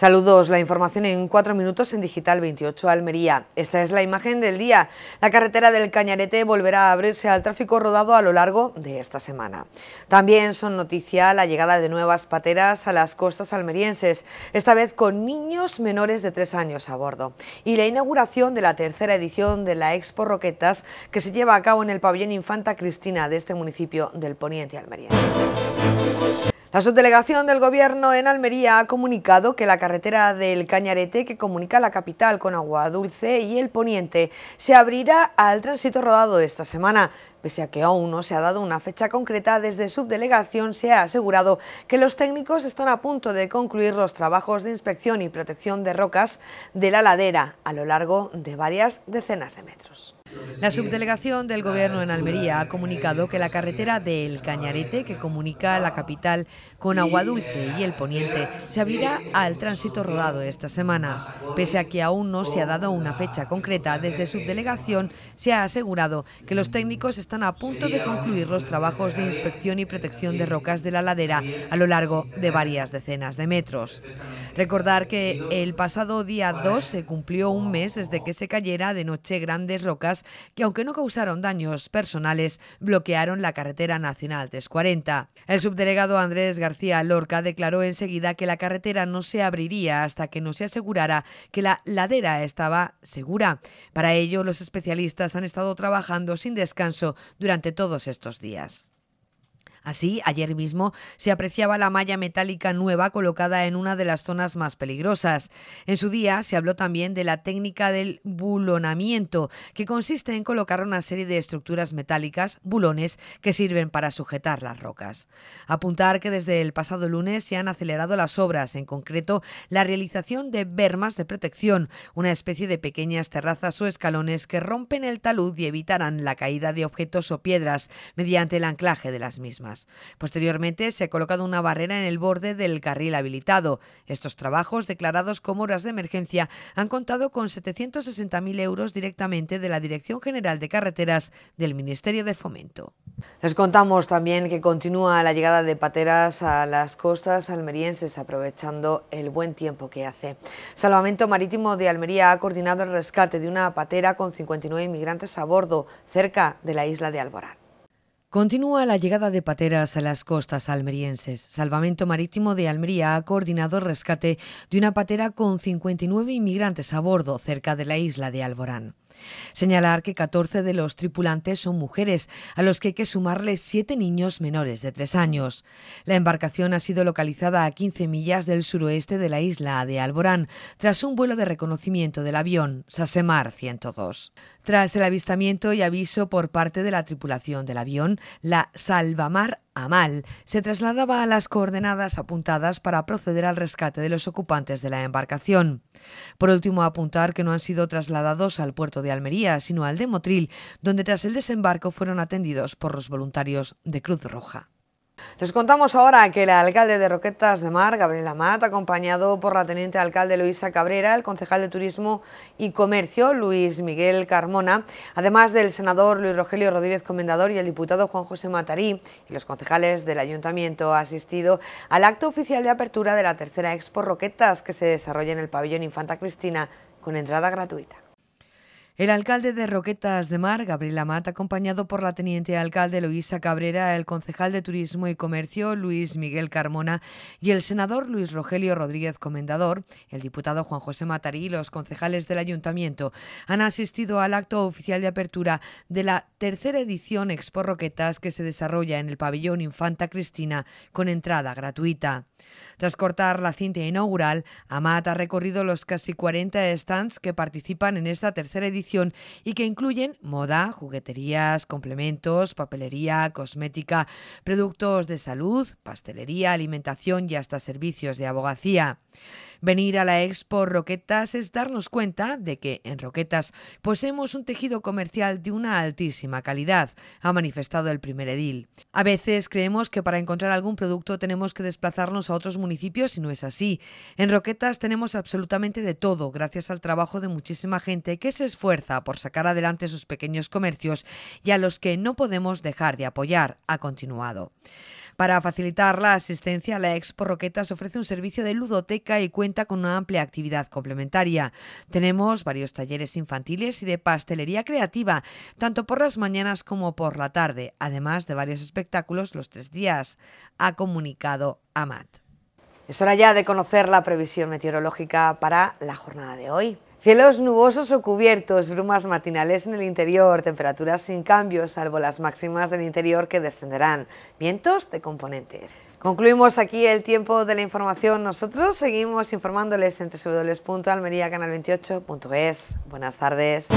Saludos, la información en cuatro minutos en Digital 28 Almería. Esta es la imagen del día. La carretera del Cañarete volverá a abrirse al tráfico rodado a lo largo de esta semana. También son noticia la llegada de nuevas pateras a las costas almerienses, esta vez con niños menores de tres años a bordo. Y la inauguración de la tercera edición de la Expo Roquetas que se lleva a cabo en el pabellón Infanta Cristina de este municipio del Poniente almeriense. La subdelegación del Gobierno en Almería ha comunicado que la carretera del Cañarete, que comunica la capital con Agua Dulce y el Poniente, se abrirá al tránsito rodado esta semana, Pese a que aún no se ha dado una fecha concreta, desde subdelegación se ha asegurado que los técnicos están a punto de concluir los trabajos de inspección y protección de rocas de la ladera a lo largo de varias decenas de metros. La subdelegación del Gobierno en Almería ha comunicado que la carretera del Cañarete, que comunica la capital con Aguadulce y el Poniente, se abrirá al tránsito rodado esta semana. Pese a que aún no se ha dado una fecha concreta, desde subdelegación se ha asegurado que los técnicos están a punto de concluir los trabajos de inspección y protección de rocas de la ladera a lo largo de varias decenas de metros. Recordar que el pasado día 2 se cumplió un mes desde que se cayera de noche grandes rocas que, aunque no causaron daños personales, bloquearon la carretera nacional 340. El subdelegado Andrés García Lorca declaró enseguida que la carretera no se abriría hasta que no se asegurara que la ladera estaba segura. Para ello, los especialistas han estado trabajando sin descanso durante todos estos días. Así, ayer mismo se apreciaba la malla metálica nueva colocada en una de las zonas más peligrosas. En su día se habló también de la técnica del bulonamiento, que consiste en colocar una serie de estructuras metálicas, bulones, que sirven para sujetar las rocas. Apuntar que desde el pasado lunes se han acelerado las obras, en concreto la realización de bermas de protección, una especie de pequeñas terrazas o escalones que rompen el talud y evitarán la caída de objetos o piedras mediante el anclaje de las mismas. Posteriormente se ha colocado una barrera en el borde del carril habilitado. Estos trabajos, declarados como horas de emergencia, han contado con 760.000 euros directamente de la Dirección General de Carreteras del Ministerio de Fomento. Les contamos también que continúa la llegada de pateras a las costas almerienses, aprovechando el buen tiempo que hace. Salvamento Marítimo de Almería ha coordinado el rescate de una patera con 59 inmigrantes a bordo, cerca de la isla de Alborán. Continúa la llegada de pateras a las costas almerienses. Salvamento Marítimo de Almería ha coordinado el rescate de una patera con 59 inmigrantes a bordo cerca de la isla de Alborán. Señalar que 14 de los tripulantes son mujeres, a los que hay que sumarle 7 niños menores de 3 años. La embarcación ha sido localizada a 15 millas del suroeste de la isla de Alborán, tras un vuelo de reconocimiento del avión Sasemar 102. Tras el avistamiento y aviso por parte de la tripulación del avión, la Salvamar Amal se trasladaba a las coordenadas apuntadas para proceder al rescate de los ocupantes de la embarcación. Por último, apuntar que no han sido trasladados al puerto de Almería, sino al de Motril, donde tras el desembarco fueron atendidos por los voluntarios de Cruz Roja. Les contamos ahora que el alcalde de Roquetas de Mar, Gabriel Amat, acompañado por la teniente alcalde Luisa Cabrera, el concejal de Turismo y Comercio, Luis Miguel Carmona, además del senador Luis Rogelio Rodríguez Comendador y el diputado Juan José Matarí, y los concejales del ayuntamiento, ha asistido al acto oficial de apertura de la tercera Expo Roquetas que se desarrolla en el pabellón Infanta Cristina con entrada gratuita. El alcalde de Roquetas de Mar, Gabriel Amat, acompañado por la teniente alcalde Luisa Cabrera, el concejal de Turismo y Comercio Luis Miguel Carmona y el senador Luis Rogelio Rodríguez Comendador, el diputado Juan José Matarí y los concejales del ayuntamiento han asistido al acto oficial de apertura de la tercera edición Expo Roquetas que se desarrolla en el pabellón Infanta Cristina con entrada gratuita. Tras cortar la cinta inaugural, Amat ha recorrido los casi 40 stands que participan en esta tercera edición y que incluyen moda, jugueterías, complementos, papelería, cosmética, productos de salud, pastelería, alimentación y hasta servicios de abogacía. Venir a la Expo Roquetas es darnos cuenta de que en Roquetas poseemos un tejido comercial de una altísima calidad, ha manifestado el primer edil. A veces creemos que para encontrar algún producto tenemos que desplazarnos a otros municipios y no es así. En Roquetas tenemos absolutamente de todo, gracias al trabajo de muchísima gente que se esfuerza por sacar adelante sus pequeños comercios y a los que no podemos dejar de apoyar, ha continuado. Para facilitar la asistencia, la Expo Roquetas ofrece un servicio de ludoteca y cuenta con una amplia actividad complementaria. Tenemos varios talleres infantiles y de pastelería creativa, tanto por las mañanas como por la tarde, además de varios espectáculos los tres días, ha comunicado Amat. Es hora ya de conocer la previsión meteorológica para la jornada de hoy. Cielos nubosos o cubiertos, brumas matinales en el interior, temperaturas sin cambios, salvo las máximas del interior que descenderán, vientos de componentes. Concluimos aquí el tiempo de la información. Nosotros seguimos informándoles en www.almeriacanal28.es. Buenas tardes.